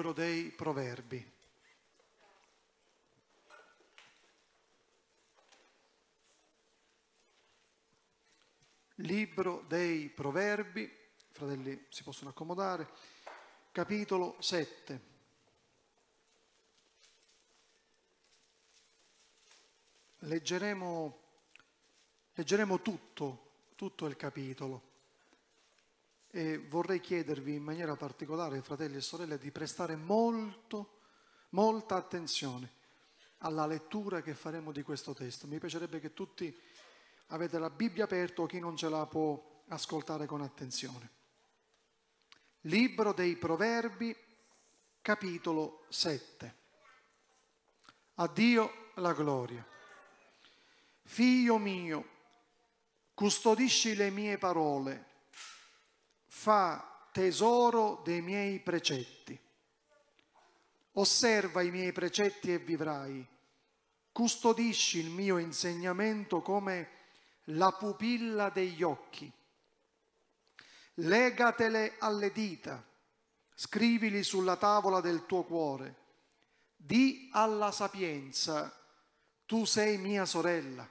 libro dei proverbi. Libro dei proverbi, fratelli si possono accomodare, capitolo 7. Leggeremo, leggeremo tutto, tutto il capitolo. E vorrei chiedervi in maniera particolare, fratelli e sorelle, di prestare molto, molta attenzione alla lettura che faremo di questo testo. Mi piacerebbe che tutti avete la Bibbia aperta o chi non ce la può ascoltare con attenzione. Libro dei Proverbi, capitolo 7. Addio la gloria. Figlio mio, custodisci le mie parole fa tesoro dei miei precetti. Osserva i miei precetti e vivrai. Custodisci il mio insegnamento come la pupilla degli occhi. Legatele alle dita, scrivili sulla tavola del tuo cuore. Di alla sapienza, tu sei mia sorella,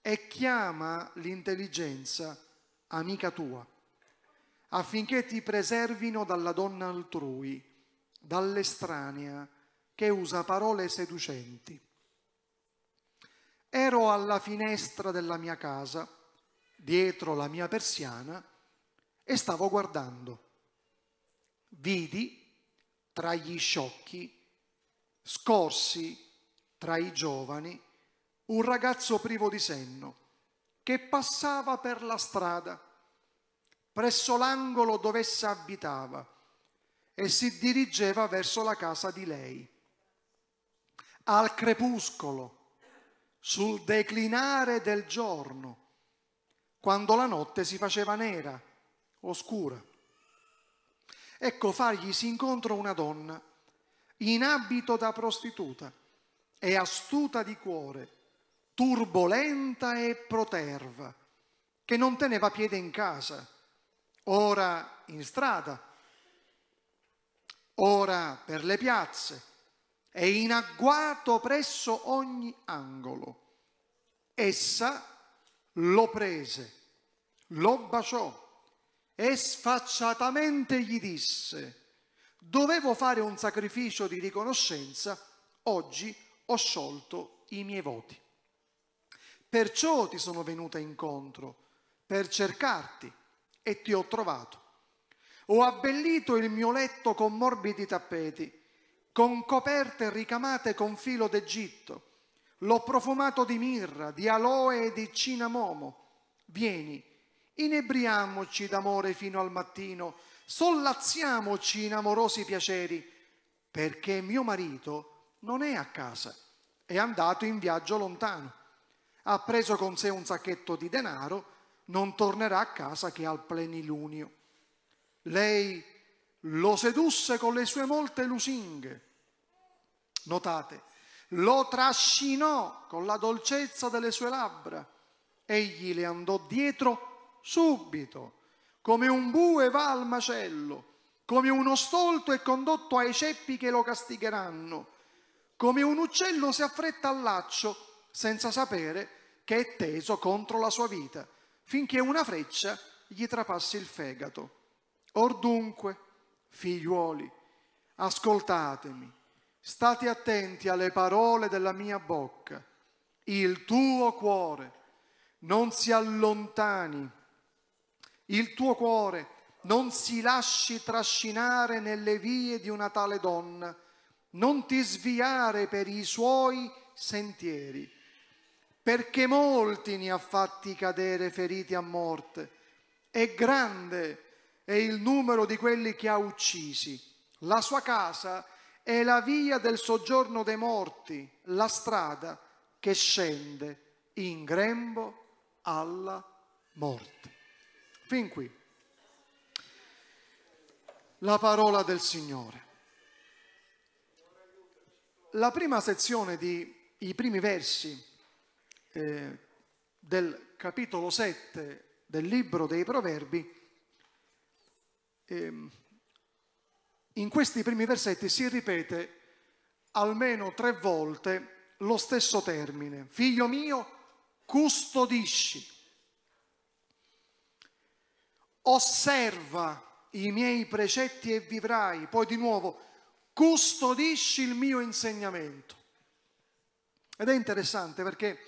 e chiama l'intelligenza amica tua affinché ti preservino dalla donna altrui, dall'estranea, che usa parole seducenti. Ero alla finestra della mia casa, dietro la mia persiana, e stavo guardando. Vidi, tra gli sciocchi, scorsi, tra i giovani, un ragazzo privo di senno, che passava per la strada presso l'angolo dove essa abitava e si dirigeva verso la casa di lei. Al crepuscolo, sul declinare del giorno, quando la notte si faceva nera, oscura. Ecco, fargli si incontra una donna in abito da prostituta e astuta di cuore, turbolenta e proterva, che non teneva piede in casa ora in strada, ora per le piazze, è in agguato presso ogni angolo. Essa lo prese, lo baciò e sfacciatamente gli disse, dovevo fare un sacrificio di riconoscenza, oggi ho sciolto i miei voti. Perciò ti sono venuta incontro, per cercarti e ti ho trovato. Ho abbellito il mio letto con morbidi tappeti, con coperte ricamate con filo d'Egitto. L'ho profumato di mirra, di aloe e di cinamomo. Vieni, inebriamoci d'amore fino al mattino, sollazziamoci in amorosi piaceri, perché mio marito non è a casa, è andato in viaggio lontano. Ha preso con sé un sacchetto di denaro non tornerà a casa che al plenilunio. Lei lo sedusse con le sue molte lusinghe. Notate, lo trascinò con la dolcezza delle sue labbra. Egli le andò dietro subito, come un bue va al macello, come uno stolto è condotto ai ceppi che lo castigheranno, come un uccello si affretta al laccio senza sapere che è teso contro la sua vita finché una freccia gli trapassi il fegato. Or dunque, figliuoli, ascoltatemi, state attenti alle parole della mia bocca, il tuo cuore non si allontani, il tuo cuore non si lasci trascinare nelle vie di una tale donna, non ti sviare per i suoi sentieri perché molti ne ha fatti cadere feriti a morte. E grande è il numero di quelli che ha uccisi. La sua casa è la via del soggiorno dei morti, la strada che scende in grembo alla morte. Fin qui. La parola del Signore. La prima sezione di i primi versi eh, del capitolo 7 del libro dei proverbi, eh, in questi primi versetti si ripete almeno tre volte lo stesso termine, figlio mio, custodisci, osserva i miei precetti e vivrai, poi di nuovo, custodisci il mio insegnamento. Ed è interessante perché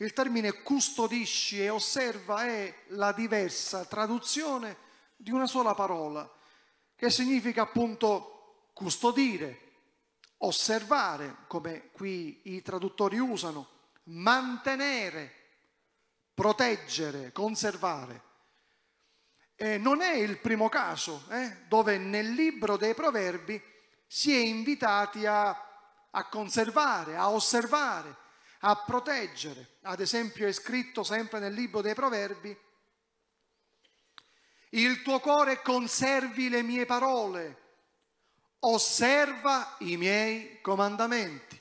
il termine custodisci e osserva è la diversa traduzione di una sola parola, che significa appunto custodire, osservare, come qui i traduttori usano, mantenere, proteggere, conservare. E non è il primo caso eh, dove nel libro dei proverbi si è invitati a, a conservare, a osservare, a proteggere. Ad esempio è scritto sempre nel libro dei proverbi, il tuo cuore conservi le mie parole, osserva i miei comandamenti.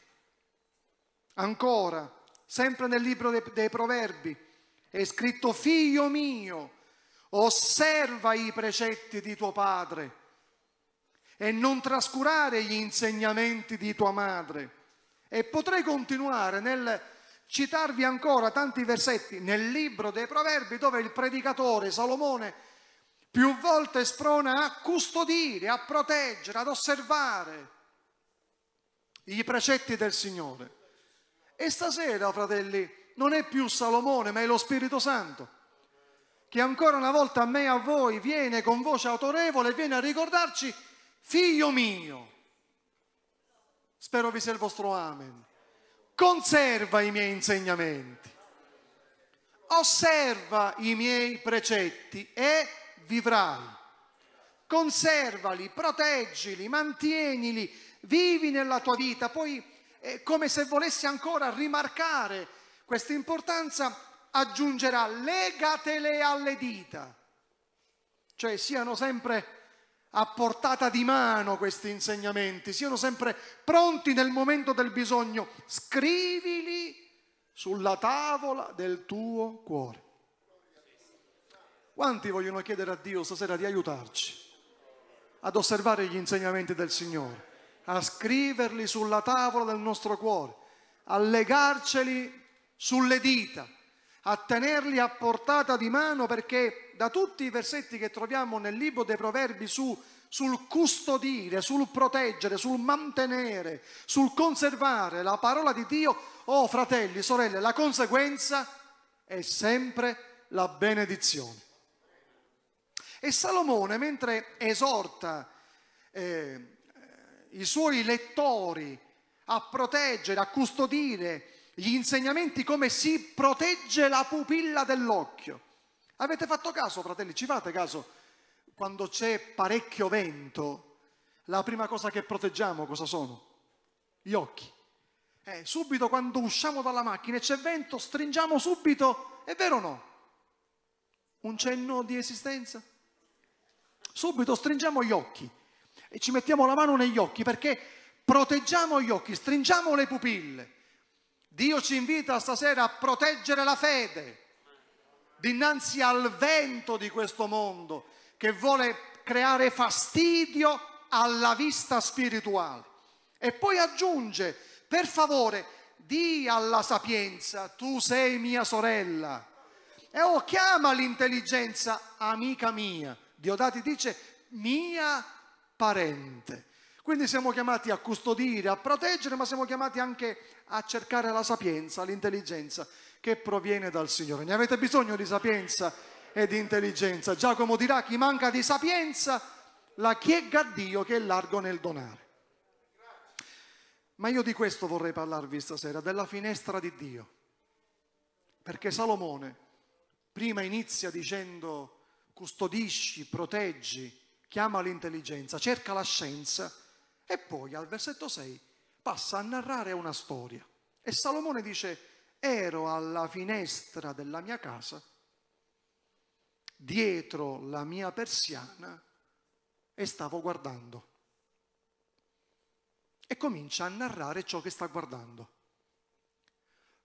Ancora, sempre nel libro dei, dei proverbi, è scritto, figlio mio, osserva i precetti di tuo padre e non trascurare gli insegnamenti di tua madre e potrei continuare nel citarvi ancora tanti versetti nel libro dei proverbi dove il predicatore Salomone più volte sprona a custodire, a proteggere, ad osservare i precetti del Signore. E stasera, fratelli, non è più Salomone, ma è lo Spirito Santo, che ancora una volta a me e a voi viene con voce autorevole, viene a ricordarci, figlio mio, Spero vi sia il vostro amen. Conserva i miei insegnamenti. Osserva i miei precetti e vivrai. Conservali, proteggili, mantienili, vivi nella tua vita. Poi è eh, come se volessi ancora rimarcare questa importanza, aggiungerà legatele alle dita, cioè siano sempre a portata di mano questi insegnamenti, siano sempre pronti nel momento del bisogno. Scrivili sulla tavola del tuo cuore. Quanti vogliono chiedere a Dio stasera di aiutarci ad osservare gli insegnamenti del Signore, a scriverli sulla tavola del nostro cuore, a legarceli sulle dita, a tenerli a portata di mano perché da tutti i versetti che troviamo nel libro dei proverbi su, sul custodire, sul proteggere, sul mantenere, sul conservare la parola di Dio, oh fratelli, sorelle, la conseguenza è sempre la benedizione. E Salomone, mentre esorta eh, i suoi lettori a proteggere, a custodire gli insegnamenti come si protegge la pupilla dell'occhio. Avete fatto caso, fratelli, ci fate caso? Quando c'è parecchio vento, la prima cosa che proteggiamo cosa sono? Gli occhi. Eh, subito quando usciamo dalla macchina e c'è vento, stringiamo subito, è vero o no? Un cenno di esistenza? Subito stringiamo gli occhi e ci mettiamo la mano negli occhi perché proteggiamo gli occhi, stringiamo le pupille. Dio ci invita stasera a proteggere la fede dinanzi al vento di questo mondo che vuole creare fastidio alla vista spirituale. E poi aggiunge, per favore, di alla sapienza, tu sei mia sorella. E oh, chiama l'intelligenza amica mia. Diodati dice, mia parente. Quindi siamo chiamati a custodire, a proteggere, ma siamo chiamati anche a cercare la sapienza, l'intelligenza che proviene dal Signore. Ne avete bisogno di sapienza e di intelligenza. Giacomo dirà chi manca di sapienza la chiega a Dio che è largo nel donare. Ma io di questo vorrei parlarvi stasera, della finestra di Dio. Perché Salomone prima inizia dicendo custodisci, proteggi, chiama l'intelligenza, cerca la scienza e poi al versetto 6 passa a narrare una storia. E Salomone dice, ero alla finestra della mia casa, dietro la mia persiana, e stavo guardando. E comincia a narrare ciò che sta guardando.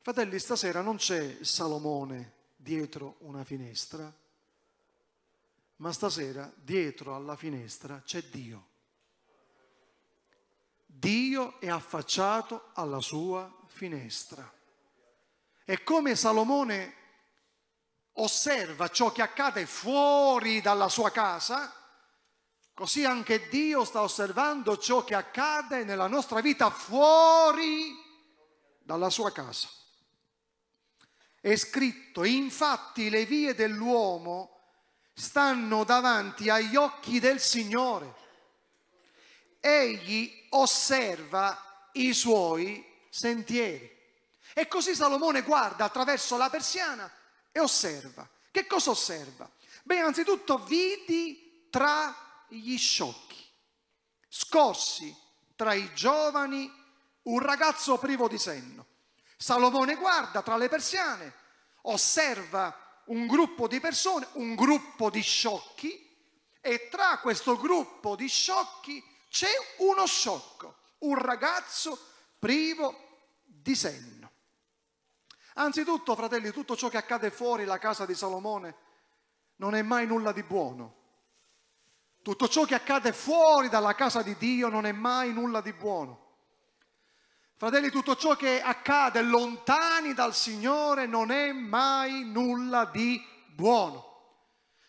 Fratelli, stasera non c'è Salomone dietro una finestra, ma stasera dietro alla finestra c'è Dio. Dio è affacciato alla sua finestra. E come Salomone osserva ciò che accade fuori dalla sua casa, così anche Dio sta osservando ciò che accade nella nostra vita fuori dalla sua casa. È scritto, infatti le vie dell'uomo stanno davanti agli occhi del Signore egli osserva i suoi sentieri. E così Salomone guarda attraverso la persiana e osserva. Che cosa osserva? Beh, anzitutto vidi tra gli sciocchi, scorsi tra i giovani un ragazzo privo di senno. Salomone guarda tra le persiane, osserva un gruppo di persone, un gruppo di sciocchi, e tra questo gruppo di sciocchi c'è uno sciocco, un ragazzo privo di senno. Anzitutto, fratelli, tutto ciò che accade fuori la casa di Salomone non è mai nulla di buono. Tutto ciò che accade fuori dalla casa di Dio non è mai nulla di buono. Fratelli, tutto ciò che accade lontani dal Signore non è mai nulla di buono.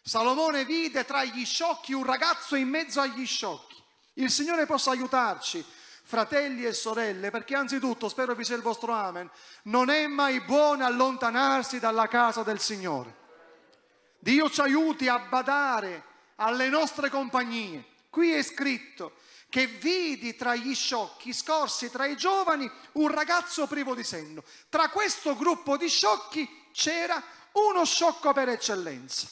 Salomone vide tra gli sciocchi un ragazzo in mezzo agli sciocchi. Il Signore possa aiutarci, fratelli e sorelle, perché anzitutto, spero vi sia il vostro amen, non è mai buono allontanarsi dalla casa del Signore. Dio ci aiuti a badare alle nostre compagnie. Qui è scritto che vidi tra gli sciocchi scorsi tra i giovani un ragazzo privo di senno. Tra questo gruppo di sciocchi c'era uno sciocco per eccellenza.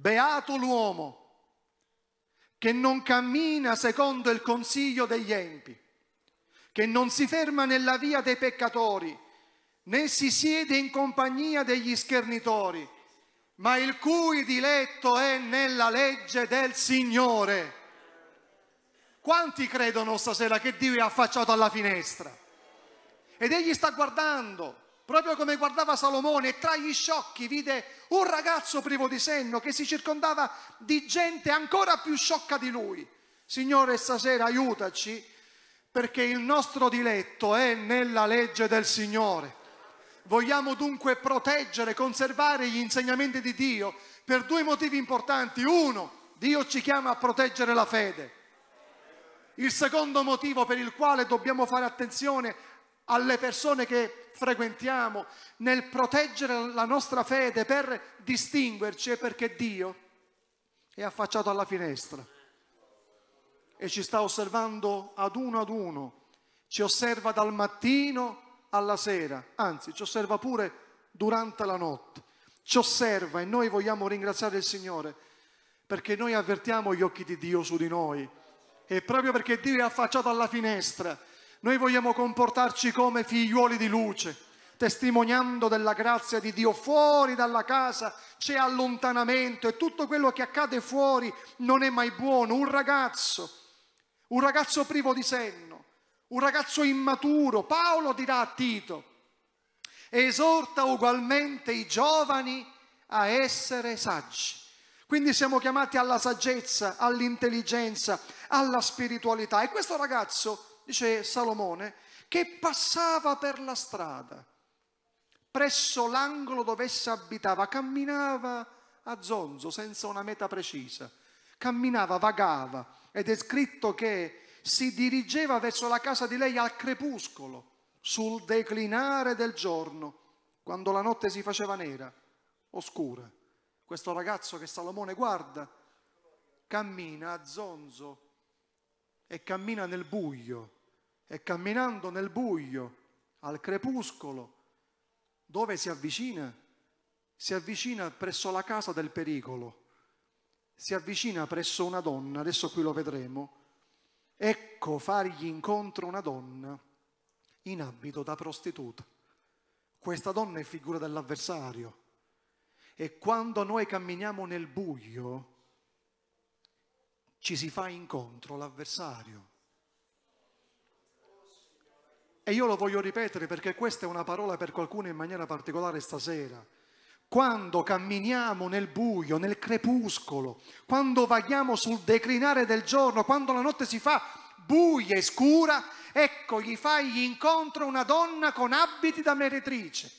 beato l'uomo che non cammina secondo il consiglio degli empi, che non si ferma nella via dei peccatori, né si siede in compagnia degli schernitori, ma il cui diletto è nella legge del Signore. Quanti credono stasera che Dio è affacciato alla finestra? Ed egli sta guardando proprio come guardava Salomone tra gli sciocchi vide un ragazzo privo di senno che si circondava di gente ancora più sciocca di lui. Signore, stasera aiutaci perché il nostro diletto è nella legge del Signore. Vogliamo dunque proteggere, conservare gli insegnamenti di Dio per due motivi importanti. Uno, Dio ci chiama a proteggere la fede. Il secondo motivo per il quale dobbiamo fare attenzione alle persone che frequentiamo, nel proteggere la nostra fede per distinguerci, è perché Dio è affacciato alla finestra e ci sta osservando ad uno ad uno, ci osserva dal mattino alla sera, anzi ci osserva pure durante la notte, ci osserva e noi vogliamo ringraziare il Signore perché noi avvertiamo gli occhi di Dio su di noi e proprio perché Dio è affacciato alla finestra noi vogliamo comportarci come figlioli di luce, testimoniando della grazia di Dio. Fuori dalla casa c'è allontanamento e tutto quello che accade fuori non è mai buono. Un ragazzo, un ragazzo privo di senno, un ragazzo immaturo, Paolo dirà a Tito, esorta ugualmente i giovani a essere saggi. Quindi siamo chiamati alla saggezza, all'intelligenza, alla spiritualità. E questo ragazzo dice Salomone, che passava per la strada, presso l'angolo dove essa abitava, camminava a zonzo, senza una meta precisa, camminava, vagava, ed è scritto che si dirigeva verso la casa di lei al crepuscolo, sul declinare del giorno, quando la notte si faceva nera, oscura. Questo ragazzo che Salomone guarda, cammina a zonzo e cammina nel buio e camminando nel buio, al crepuscolo, dove si avvicina? Si avvicina presso la casa del pericolo, si avvicina presso una donna, adesso qui lo vedremo. Ecco fargli incontro una donna in abito da prostituta. Questa donna è figura dell'avversario. E quando noi camminiamo nel buio, ci si fa incontro l'avversario. E io lo voglio ripetere perché questa è una parola per qualcuno in maniera particolare stasera. Quando camminiamo nel buio, nel crepuscolo, quando vaghiamo sul declinare del giorno, quando la notte si fa buia e scura, ecco gli fai incontro una donna con abiti da meretrice.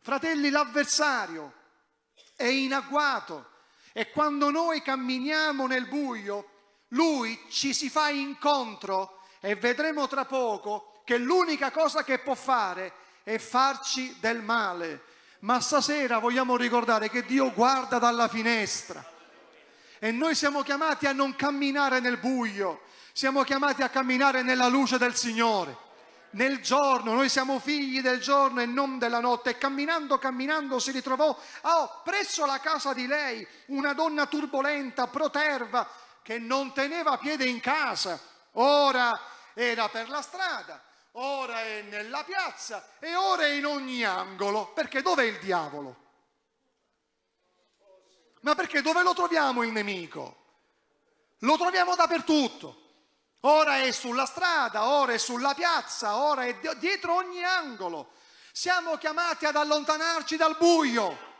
Fratelli, l'avversario è in agguato e quando noi camminiamo nel buio, lui ci si fa incontro e vedremo tra poco che l'unica cosa che può fare è farci del male. Ma stasera vogliamo ricordare che Dio guarda dalla finestra e noi siamo chiamati a non camminare nel buio, siamo chiamati a camminare nella luce del Signore nel giorno, noi siamo figli del giorno e non della notte. E camminando, camminando si ritrovò oh, presso la casa di lei una donna turbolenta, proterva, che non teneva piede in casa, ora era per la strada, ora è nella piazza e ora è in ogni angolo. Perché dov'è il diavolo? Ma perché dove lo troviamo il nemico? Lo troviamo dappertutto. Ora è sulla strada, ora è sulla piazza, ora è dietro ogni angolo. Siamo chiamati ad allontanarci dal buio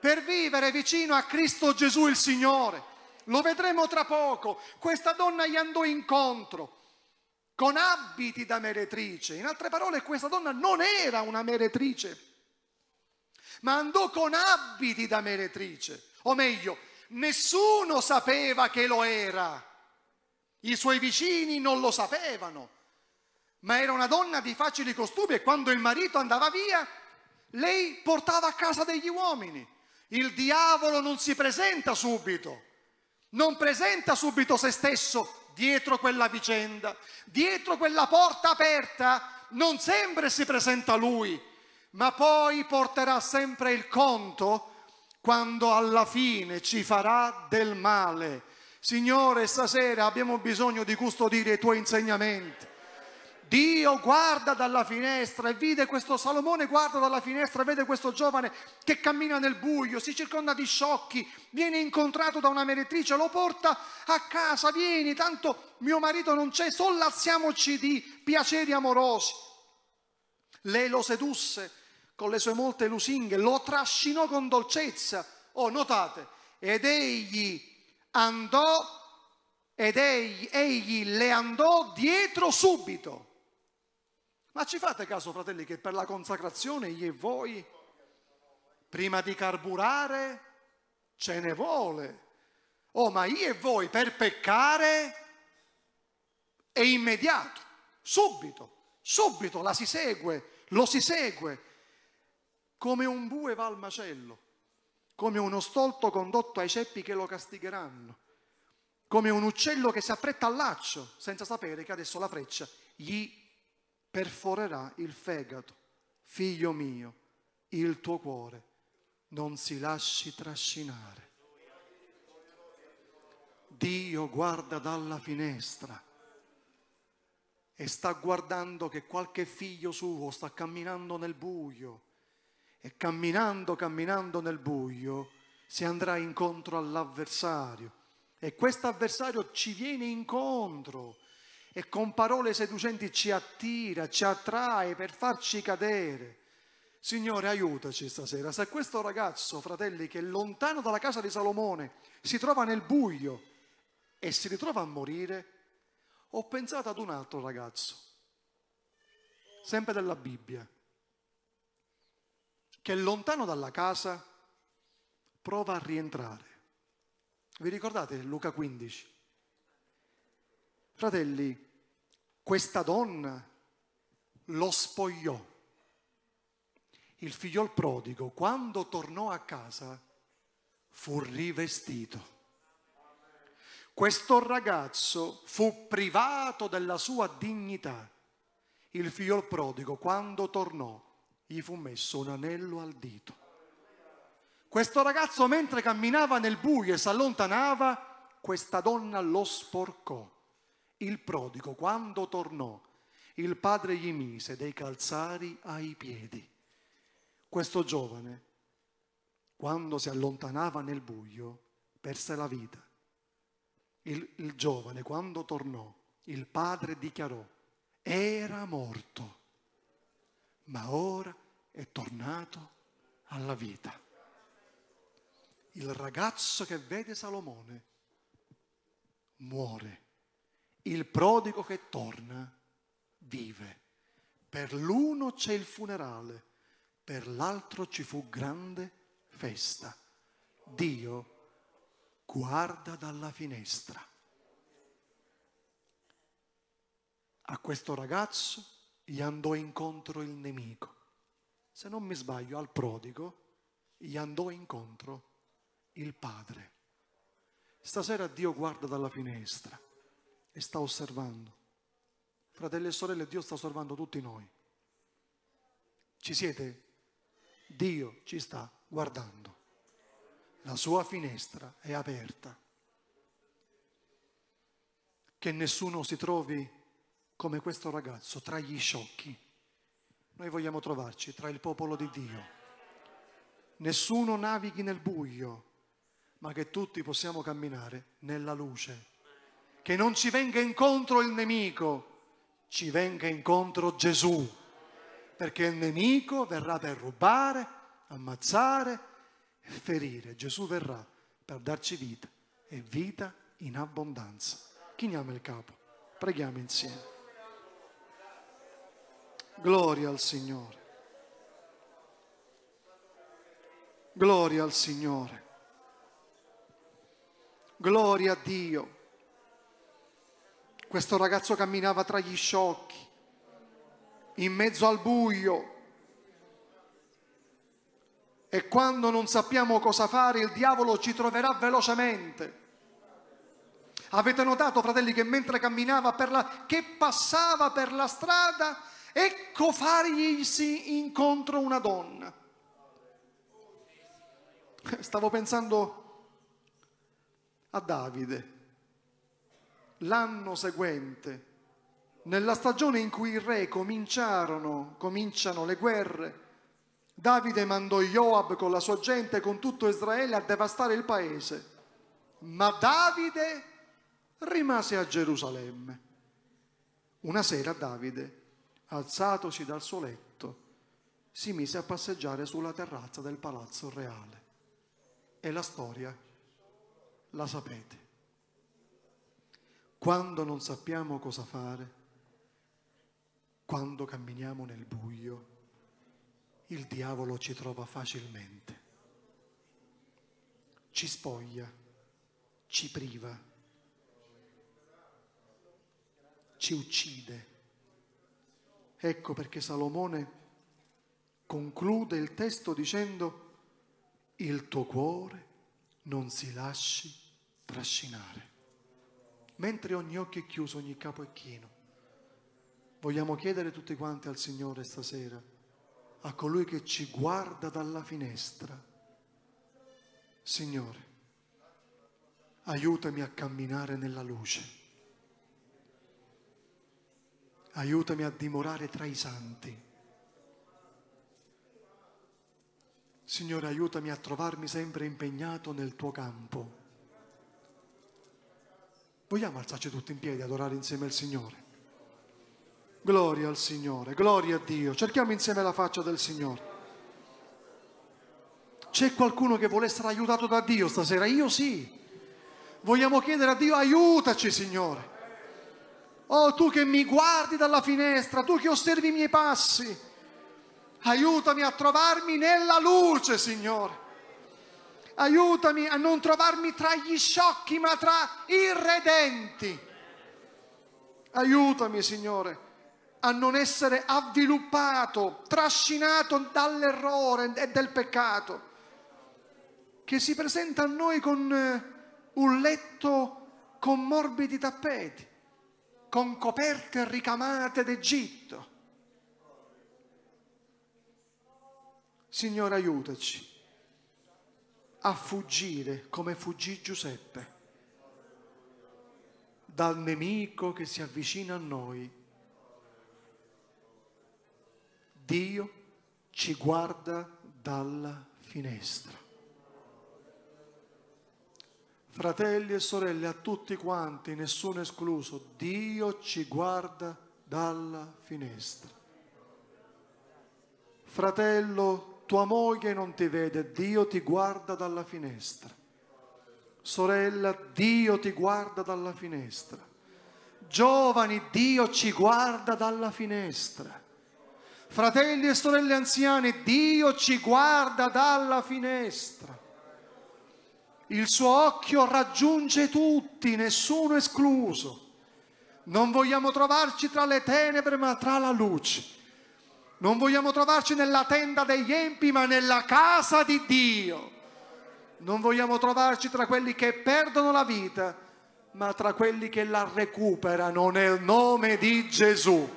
per vivere vicino a Cristo Gesù il Signore. Lo vedremo tra poco. Questa donna gli andò incontro con abiti da meretrice. In altre parole, questa donna non era una meretrice, ma andò con abiti da meretrice. O meglio, nessuno sapeva che lo era. I suoi vicini non lo sapevano, ma era una donna di facili costumi e quando il marito andava via, lei portava a casa degli uomini. Il diavolo non si presenta subito, non presenta subito se stesso dietro quella vicenda, dietro quella porta aperta, non sempre si presenta lui, ma poi porterà sempre il conto quando alla fine ci farà del male. Signore, stasera abbiamo bisogno di custodire i tuoi insegnamenti. Dio guarda dalla finestra e vide questo Salomone, guarda dalla finestra e vede questo giovane che cammina nel buio, si circonda di sciocchi, viene incontrato da una meretrice, lo porta a casa, vieni, tanto mio marito non c'è, sollazziamoci di piaceri amorosi. Lei lo sedusse con le sue molte lusinghe, lo trascinò con dolcezza, oh notate, ed egli andò ed egli, egli, le andò dietro subito. Ma ci fate caso, fratelli, che per la consacrazione gli e voi, prima di carburare, ce ne vuole. Oh, ma io e voi per peccare è immediato, subito, subito la si segue, lo si segue, come un bue va al macello, come uno stolto condotto ai ceppi che lo castigheranno, come un uccello che si affretta al laccio senza sapere che adesso la freccia gli perforerà il fegato. Figlio mio, il tuo cuore non si lasci trascinare. Dio guarda dalla finestra e sta guardando che qualche figlio suo sta camminando nel buio e camminando, camminando nel buio si andrà incontro all'avversario e questo avversario ci viene incontro e con parole seducenti ci attira, ci attrae per farci cadere. Signore, aiutaci stasera. Se questo ragazzo, fratelli, che lontano dalla casa di Salomone si trova nel buio e si ritrova a morire, ho pensato ad un altro ragazzo, sempre della Bibbia, che lontano dalla casa prova a rientrare. Vi ricordate Luca 15? Fratelli, questa donna lo spogliò. Il figliol prodigo, quando tornò a casa, fu rivestito. Questo ragazzo fu privato della sua dignità. Il figliol prodigo, quando tornò, gli fu messo un anello al dito. Questo ragazzo, mentre camminava nel buio e si allontanava, questa donna lo sporcò il prodigo, quando tornò, il padre gli mise dei calzari ai piedi. Questo giovane, quando si allontanava nel buio, perse la vita. Il, il giovane, quando tornò, il padre dichiarò, era morto, ma ora è tornato alla vita. Il ragazzo che vede Salomone muore il prodigo che torna vive. Per l'uno c'è il funerale, per l'altro ci fu grande festa. Dio guarda dalla finestra. A questo ragazzo gli andò incontro il nemico. Se non mi sbaglio, al prodigo gli andò incontro il padre. Stasera Dio guarda dalla finestra e sta osservando. Fratelli e sorelle, Dio sta osservando tutti noi. Ci siete? Dio ci sta guardando. La sua finestra è aperta. Che nessuno si trovi come questo ragazzo tra gli sciocchi. Noi vogliamo trovarci tra il popolo di Dio. Nessuno navighi nel buio, ma che tutti possiamo camminare nella luce che non ci venga incontro il nemico, ci venga incontro Gesù, perché il nemico verrà per rubare, ammazzare e ferire. Gesù verrà per darci vita e vita in abbondanza. Chiniamo il capo, preghiamo insieme. Gloria al Signore. Gloria al Signore. Gloria a Dio. Questo ragazzo camminava tra gli sciocchi, in mezzo al buio. E quando non sappiamo cosa fare, il diavolo ci troverà velocemente. Avete notato, fratelli, che mentre camminava per la... che passava per la strada, ecco fargli incontro una donna. Stavo pensando a Davide l'anno seguente, nella stagione in cui i re cominciarono, cominciano le guerre, Davide mandò Joab con la sua gente, e con tutto Israele, a devastare il paese. Ma Davide rimase a Gerusalemme. Una sera Davide, alzatosi dal suo letto, si mise a passeggiare sulla terrazza del palazzo reale. E la storia la sapete quando non sappiamo cosa fare, quando camminiamo nel buio, il diavolo ci trova facilmente, ci spoglia, ci priva, ci uccide. Ecco perché Salomone conclude il testo dicendo il tuo cuore non si lasci trascinare mentre ogni occhio è chiuso, ogni capo è chino. Vogliamo chiedere tutti quanti al Signore stasera, a colui che ci guarda dalla finestra, Signore, aiutami a camminare nella luce, aiutami a dimorare tra i santi. Signore, aiutami a trovarmi sempre impegnato nel tuo campo Vogliamo alzarci tutti in piedi e adorare insieme il Signore? Gloria al Signore, gloria a Dio. Cerchiamo insieme la faccia del Signore. C'è qualcuno che vuole essere aiutato da Dio stasera? Io sì. Vogliamo chiedere a Dio aiutaci, Signore. Oh, tu che mi guardi dalla finestra, tu che osservi i miei passi, aiutami a trovarmi nella luce, Signore. Aiutami a non trovarmi tra gli sciocchi, ma tra i redenti. Aiutami, Signore, a non essere avviluppato, trascinato dall'errore e del peccato, che si presenta a noi con eh, un letto con morbidi tappeti, con coperte ricamate d'Egitto. Signore, aiutaci a fuggire come fuggì Giuseppe dal nemico che si avvicina a noi. Dio ci guarda dalla finestra. Fratelli e sorelle, a tutti quanti, nessuno escluso, Dio ci guarda dalla finestra. Fratello tua moglie non ti vede, Dio ti guarda dalla finestra. Sorella, Dio ti guarda dalla finestra. Giovani, Dio ci guarda dalla finestra. Fratelli e sorelle anziane, Dio ci guarda dalla finestra. Il suo occhio raggiunge tutti, nessuno escluso. Non vogliamo trovarci tra le tenebre, ma tra la luce. Non vogliamo trovarci nella tenda degli empi, ma nella casa di Dio. Non vogliamo trovarci tra quelli che perdono la vita, ma tra quelli che la recuperano nel nome di Gesù.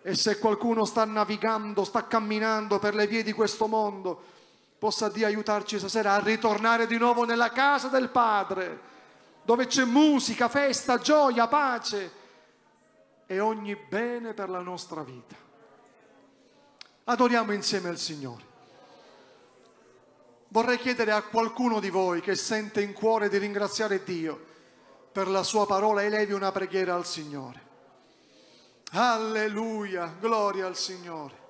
E se qualcuno sta navigando, sta camminando per le vie di questo mondo, possa Dio aiutarci stasera a ritornare di nuovo nella casa del Padre, dove c'è musica, festa, gioia, pace e ogni bene per la nostra vita. Adoriamo insieme al Signore. Vorrei chiedere a qualcuno di voi che sente in cuore di ringraziare Dio per la sua parola, elevi una preghiera al Signore. Alleluia, gloria al Signore.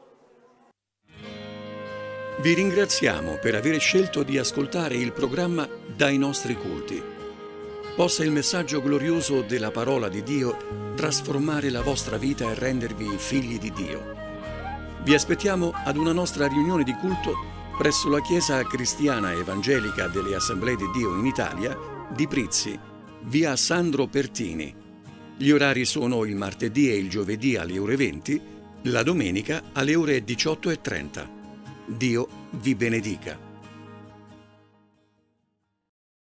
Vi ringraziamo per aver scelto di ascoltare il programma Dai nostri culti. Possa il messaggio glorioso della parola di Dio trasformare la vostra vita e rendervi figli di Dio. Vi aspettiamo ad una nostra riunione di culto presso la Chiesa Cristiana Evangelica delle Assemblee di Dio in Italia di Prizzi, via Sandro Pertini. Gli orari sono il martedì e il giovedì alle ore 20, la domenica alle ore 18.30. Dio vi benedica.